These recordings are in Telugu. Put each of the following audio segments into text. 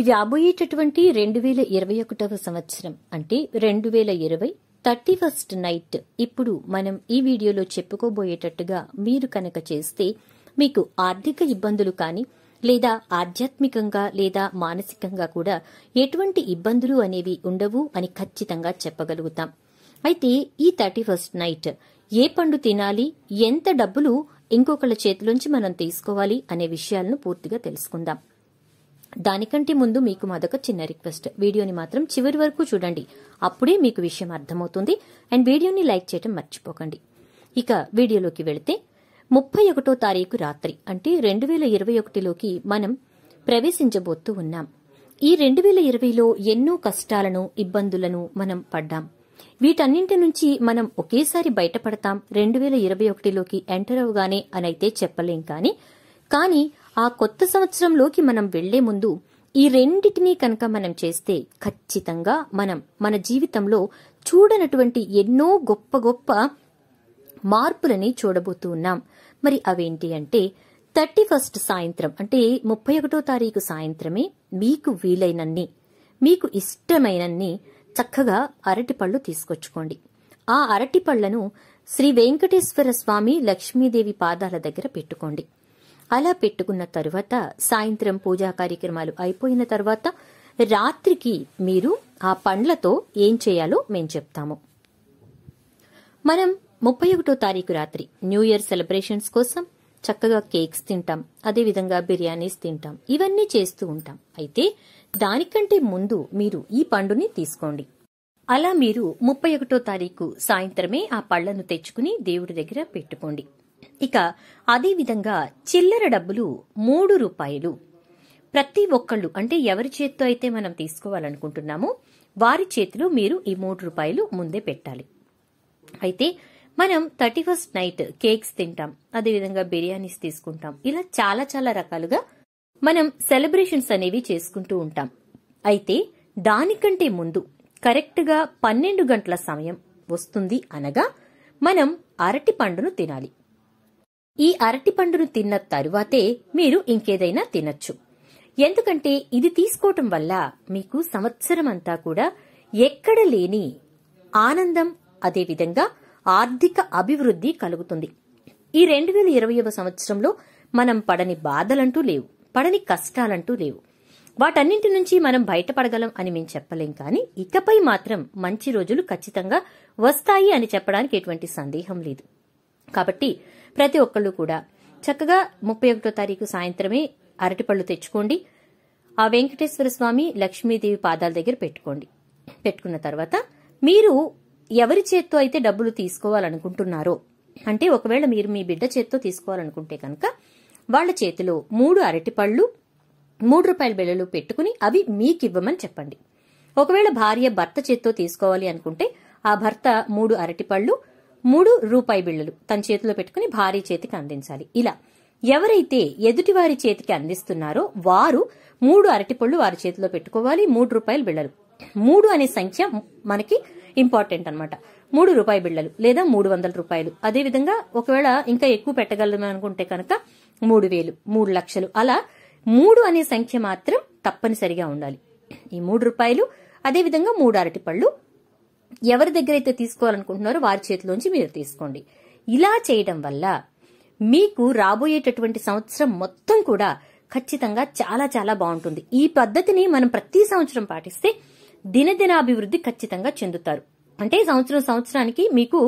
ఇది రాబోయేటటువంటి రెండు వేల ఇరవై ఒకటవ సంవత్సరం అంటే రెండు వేల ఇరవై థర్టీ ఫస్ట్ నైట్ ఇప్పుడు మనం ఈ వీడియోలో చెప్పుకోబోయేటట్టుగా మీరు కనుక చేస్తే మీకు ఆర్థిక ఇబ్బందులు కానీ లేదా ఆధ్యాత్మికంగా లేదా మానసికంగా కూడా ఎటువంటి ఇబ్బందులు అనేవి ఉండవు అని ఖచ్చితంగా చెప్పగలుగుతాం అయితే ఈ థర్టీ ఫస్ట్ నైట్ ఏ పండు తినాలి ఎంత డబ్బులు ఇంకొకళ్ళ చేతిలోంచి మనం తీసుకోవాలి అనే విషయాలను పూర్తిగా తెలుసుకుందాం దానికంటే ముందు మీకు మొదక చిన్న రిక్వెస్ట్ వీడియోని మాత్రం చివరి వరకు చూడండి అప్పుడే మీకు విషయం అర్థమవుతుంది అండ్ వీడియోని లైక్ చేయడం మర్చిపోకండి ఇక వీడియోలోకి వెళితే ముప్పై ఒకటో తారీఖు రాత్రి అంటే రెండు వేల ఇరవై ఒకటిలోకి మనం ప్రవేశించబోతూ ఉన్నాం ఈ రెండు వేల ఇరవైలో ఎన్నో కష్టాలను ఇబ్బందులను మనం పడ్డాం వీటన్నింటి నుంచి మనం ఒకేసారి బయటపడతాం రెండు వేల ఇరవై ఒకటిలోకి ఎంటర్ అవగానే అనైతే చెప్పలేం కానీ కానీ ఆ కొత్త సంవత్సరంలోకి మనం వెళ్లే ముందు ఈ రెండింటినీ కనుక మనం చేస్తే ఖచ్చితంగా మనం మన జీవితంలో చూడనటువంటి ఎన్నో గొప్ప గొప్ప మార్పులని చూడబోతూ ఉన్నాం మరి అవేంటి అంటే థర్టీ ఫస్ట్ సాయంత్రం అంటే ముప్పై ఒకటో తారీఖు సాయంత్రమే మీకు వీలైనన్ని మీకు ఇష్టమైనన్ని చక్కగా అరటిపళ్ళు తీసుకొచ్చుకోండి ఆ అరటిపళ్లను శ్రీ వెంకటేశ్వర స్వామి లక్ష్మీదేవి పాదాల దగ్గర పెట్టుకోండి అలా పెట్టుకున్న తరువాత సాయంత్రం పూజా కార్యక్రమాలు అయిపోయిన తర్వాత రాత్రికి మీరు ఆ పండ్లతో ఏం చేయాలో మేం చెప్తాము మనం ముప్పై ఒకటో తారీఖు రాత్రి న్యూ ఇయర్ సెలబ్రేషన్స్ కోసం చక్కగా కేక్స్ తింటాం అదేవిధంగా బిర్యానీస్ తింటాం ఇవన్నీ చేస్తూ ఉంటాం అయితే దానికంటే ముందు మీరు ఈ పండుని తీసుకోండి అలా మీరు ముప్పై ఒకటో తారీఖు సాయంత్రమే ఆ పళ్లను తెచ్చుకుని దేవుడి దగ్గర పెట్టుకోండి ఇక అదేవిధంగా చిల్లర డబ్బులు మూడు రూపాయలు ప్రతి ఒక్కళ్ళు అంటే ఎవరి చేత్తో అయితే మనం తీసుకోవాలనుకుంటున్నామో వారి చేతిలో మీరు ఈ మూడు రూపాయలు ముందే పెట్టాలి అయితే మనం థర్టీ ఫస్ట్ నైట్ కేక్స్ తింటాం అదేవిధంగా బిర్యానీస్ తీసుకుంటాం ఇలా చాలా చాలా రకాలుగా మనం సెలబ్రేషన్స్ అనేవి చేసుకుంటూ ఉంటాం అయితే దానికంటే ముందు కరెక్ట్గా పన్నెండు గంటల సమయం వస్తుంది అనగా మనం అరటి పండును తినాలి ఈ అరటిపండును తిన్న తరువాతే మీరు ఇంకేదైనా తినచ్చు ఎందుకంటే ఇది తీసుకోవటం వల్ల మీకు సంవత్సరం అంతా కూడా ఎక్కడ లేని ఆనందం అదేవిధంగా ఆర్థిక అభివృద్ధి కలుగుతుంది ఈ రెండు వేల ఇరవయవ సంవత్సరంలో మనం పడని బాధలంటూ లేవు పడని కష్టాలంటూ లేవు వాటన్నింటి నుంచి మనం బయటపడగలం అని మేము చెప్పలేం కానీ ఇకపై మాత్రం మంచి రోజులు ఖచ్చితంగా వస్తాయి అని చెప్పడానికి ఎటువంటి సందేహం లేదు కాబట్టి ప్రతి ఒక్కళ్ళు కూడా చక్కగా ముప్పై ఒకటో తారీఖు సాయంత్రమే అరటిపళ్ళు తెచ్చుకోండి ఆ వెంకటేశ్వర స్వామి లక్ష్మీదేవి పాదాల దగ్గర పెట్టుకోండి పెట్టుకున్న తర్వాత మీరు ఎవరి చేత్తో అయితే డబ్బులు తీసుకోవాలనుకుంటున్నారో అంటే ఒకవేళ మీరు మీ బిడ్డ చేత్తో తీసుకోవాలనుకుంటే కనుక వాళ్ళ చేతిలో మూడు అరటిపళ్ళు మూడు రూపాయల బిళ్ళలు పెట్టుకుని అవి మీకు ఇవ్వమని చెప్పండి ఒకవేళ భార్య భర్త చేత్తో తీసుకోవాలి అనుకుంటే ఆ భర్త మూడు అరటిపళ్ళు మూడు రూపాయి బిళ్ళలు తన చేతిలో పెట్టుకుని భారీ చేతికి అందించాలి ఇలా ఎవరైతే ఎదుటివారి చేతికి అందిస్తున్నారో వారు మూడు అరటిపళ్ళు వారి చేతిలో పెట్టుకోవాలి మూడు రూపాయల బిళ్ళలు మూడు అనే సంఖ్య మనకి ఇంపార్టెంట్ అనమాట మూడు రూపాయి బిళ్ళలు లేదా మూడు వందల రూపాయలు అదేవిధంగా ఒకవేళ ఇంకా ఎక్కువ పెట్టగలం అనుకుంటే కనుక మూడు వేలు మూడు లక్షలు అలా మూడు అనే సంఖ్య మాత్రం తప్పనిసరిగా ఉండాలి ఈ మూడు రూపాయలు అదేవిధంగా మూడు అరటిపళ్ళు ఎవరి దగ్గర అయితే తీసుకోవాలనుకుంటున్నారో వారి చేతిలోంచి మీరు తీసుకోండి ఇలా చేయడం వల్ల మీకు రాబోయేటటువంటి సంవత్సరం మొత్తం కూడా ఖచ్చితంగా చాలా చాలా బాగుంటుంది ఈ పద్ధతిని మనం ప్రతి సంవత్సరం పాటిస్తే దినదినాభివృద్ధి ఖచ్చితంగా చెందుతారు అంటే సంవత్సరం సంవత్సరానికి మీకు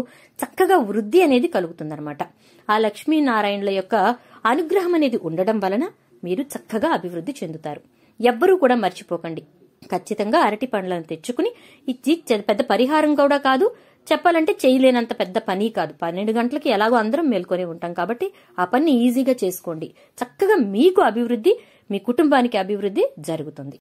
చక్కగా వృద్ధి అనేది కలుగుతుందనమాట ఆ లక్ష్మీనారాయణుల యొక్క అనుగ్రహం అనేది ఉండడం వలన మీరు చక్కగా అభివృద్ధి చెందుతారు ఎవ్వరూ కూడా మర్చిపోకండి ఖచ్చితంగా అరటి పండ్లను తెచ్చుకుని ఇచ్చి పెద్ద పరిహారం కూడా కాదు చెప్పాలంటే చేయలేనంత పెద్ద పని కాదు పన్నెండు గంటలకి ఎలాగో అందరం మేల్కొని ఉంటాం కాబట్టి ఆ పని ఈజీగా చేసుకోండి చక్కగా మీకు అభివృద్ధి మీ కుటుంబానికి అభివృద్ధి జరుగుతుంది